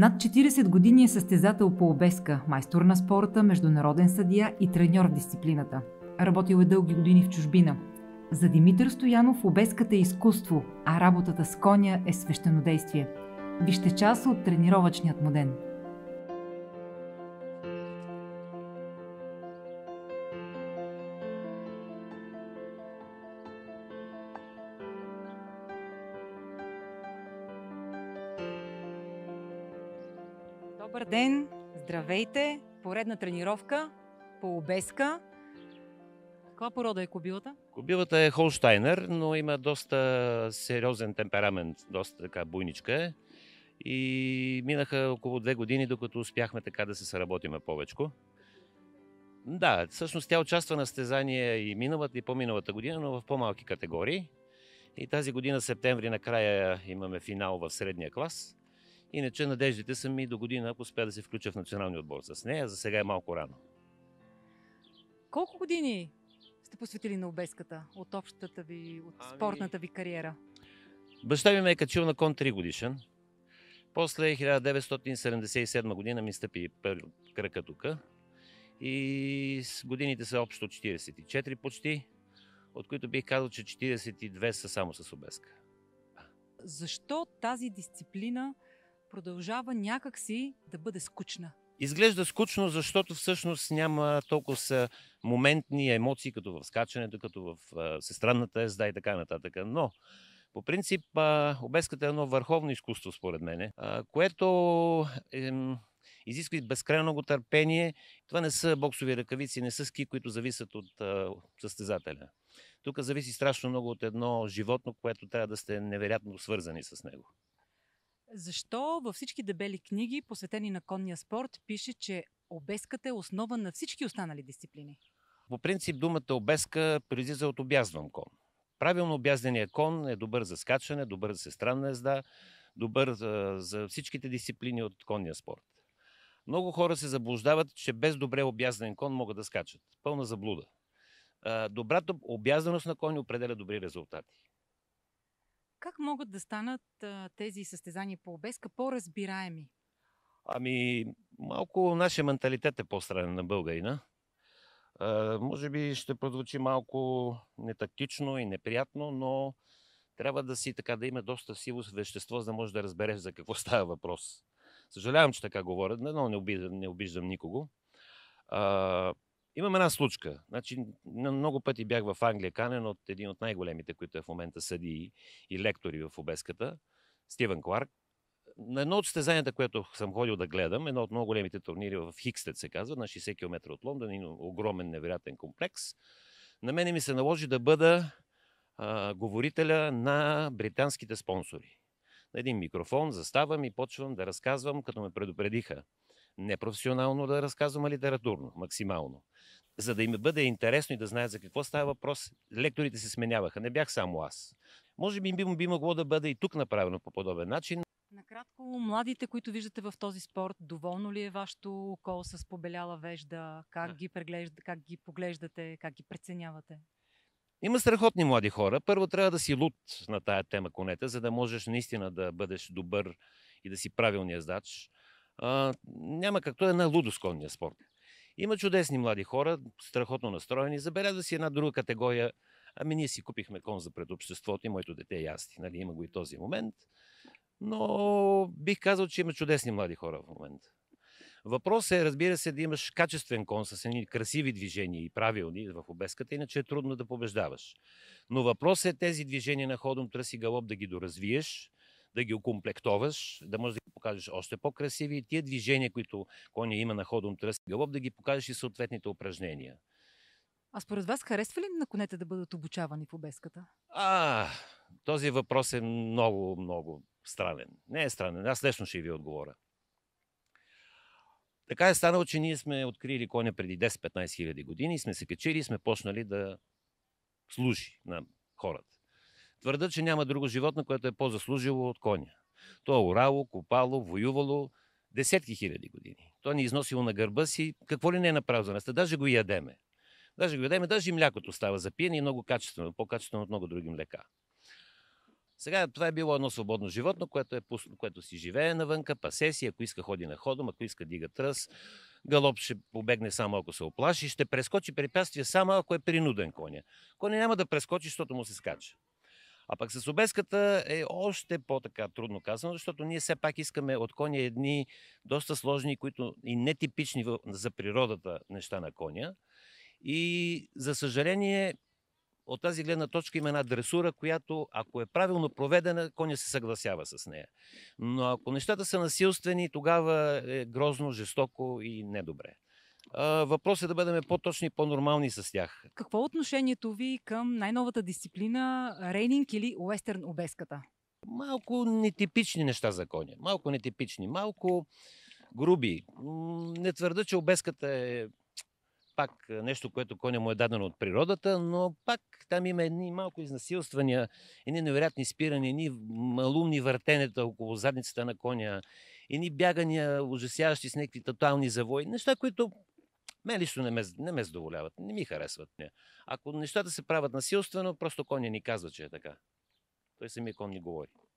Над 40 години е състезател по обеска, майстор на спорта, международен съдия и треньор в дисциплината. Работил е дълги години в чужбина. За Димитър Стоянов обеската е изкуство, а работата с коня е свещено действие. Вижте част от тренировъчният му ден – Добър ден! Здравейте! Поредна тренировка по обеска. Каква порода е кобилата? Кобилата е холштайнер, но има доста сериозен темперамент, доста така буйничка е. И минаха около две години, докато успяхме така да се съработиме повече. Да, всъщност тя участва на стезания и миналата и по-миналата година, но в по-малки категории. И тази година, септември, накрая имаме финал в средния клас. Иначе надеждите са ми до година, ако успя да се включа в националния отбор с нея. За сега е малко рано. Колко години сте посветили на обеската от общата ви, от ами... спортната ви кариера? Баща ми ме е качил на кон 3 годишен. После 1977 година ми стъпи кръка тук. И с годините са общо 44 почти, от които бих казал, че 42 са само с обеска. Защо тази дисциплина продължава някакси да бъде скучна. Изглежда скучно, защото всъщност няма толкова моментни емоции, като в скачането, като в сестранната езда и така нататък. Но по принцип, обеската е едно върховно изкуство, според мен, което е, изисква и безкрайно го търпение. Това не са боксови ръкавици, не са ски, които зависят от състезателя. Тук зависи страшно много от едно животно, което трябва да сте невероятно свързани с него. Защо във всички дебели книги, посветени на конния спорт, пише, че обеската е основа на всички останали дисциплини? По принцип думата обеска произлиза от обязван кон. Правилно обяздения кон е добър за скачане, добър за сестранна езда, добър за, за всичките дисциплини от конния спорт. Много хора се заблуждават, че без добре обязнен кон могат да скачат. Пълна заблуда. Добрата обязаност на кон определя добри резултати. Как могат да станат а, тези състезания по обеска по-разбираеми? Ами, малко нашия менталитет е по-странен на българина. А, може би ще прозвучи малко нетактично и неприятно, но трябва да си така да има доста сиво вещество, за да можеш да разбереш за какво става въпрос. Съжалявам, че така говоря, но не обиждам, не обиждам никого. А, Имам една случка. Значи, много пъти бях в Англия канен от един от най-големите, които е в момента съдии и лектори в обеската, Стивен Кларк. На едно от стезанията, което съм ходил да гледам, едно от много големите турнири в Хикстед се казва, на 60 км от Лондон, един огромен невероятен комплекс, на мене ми се наложи да бъда а, говорителя на британските спонсори. На един микрофон заставам и почвам да разказвам, като ме предупредиха непрофесионално да разказвам, а литературно, максимално. За да им бъде интересно и да знаят за какво става въпрос, лекторите се сменяваха. Не бях само аз. Може би би могло да бъде и тук направено по подобен начин. Накратко, младите, които виждате в този спорт, доволно ли е вашето око с побеляла вежда? Как, ги, преглежда, как ги поглеждате? Как ги преценявате? Има страхотни млади хора. Първо трябва да си луд на тая тема конете, за да можеш наистина да бъдеш добър и да си правилния здач няма както една лудосконния спорт. Има чудесни млади хора, страхотно настроени. Забелязва си една друга категория. Ами ние си купихме кон за пред обществото и моето дете и е ясти, Нали, има го и този момент. Но бих казал, че има чудесни млади хора в момента. Въпросът е, разбира се, да имаш качествен кон с едни красиви движения и правилни в обеската, иначе е трудно да побеждаваш. Но въпросът е тези движения на ходом тръси галоп да ги доразвиеш, да ги окомплектоваш, да можеш да ги покажеш още по-красиви и тия движения, които коня има на ходом тръс галоп, да ги покажеш и съответните упражнения. А според вас харесва ли на конете да бъдат обучавани в обеската? А, този въпрос е много, много странен. Не е странен. Аз лесно ще ви отговоря. Така е станало, че ние сме открили коня преди 10-15 хиляди години и сме се качили и сме почнали да служи на хората твърдят, че няма друго животно, което е по-заслужило от коня. То е орало, копало, воювало десетки хиляди години. То ни е износило на гърба си, какво ли не е направил за нас. даже го ядеме. Даже го ядеме, даже и млякото става за пиене и много качествено, по-качествено от много други млека. Сега това е било едно свободно животно, което, е, което си живее навънка, пасе си, ако иска ходи на ходом, ако иска дига тръс, галоп ще побегне само ако се оплаши, ще прескочи препятствия само ако е принуден коня. Коня няма да прескочи, защото му се скача. А пък с обеската е още по-така трудно казано, защото ние все пак искаме от коня едни доста сложни които и нетипични за природата неща на коня. И за съжаление, от тази гледна точка има една дресура, която, ако е правилно проведена, коня се съгласява с нея. Но ако нещата са насилствени, тогава е грозно, жестоко и недобре. Въпросът е да бъдем по-точни и по-нормални с тях. Какво е отношението ви към най-новата дисциплина рейнинг или уестерн обеската? Малко нетипични неща за коня. Малко нетипични, малко груби. Не твърда, че обеската е пак нещо, което коня му е дадено от природата, но пак там има едни малко изнасилствания, едни невероятни спирани, едни малумни въртенета около задницата на коня, едни бягания, ужасяващи с някакви тотални завои. Неща, които мен лично не ме, не ме задоволяват, не ми харесват. Не. Ако нещата се правят насилствено, просто коня ни казва, че е така. Той самия кон ни говори.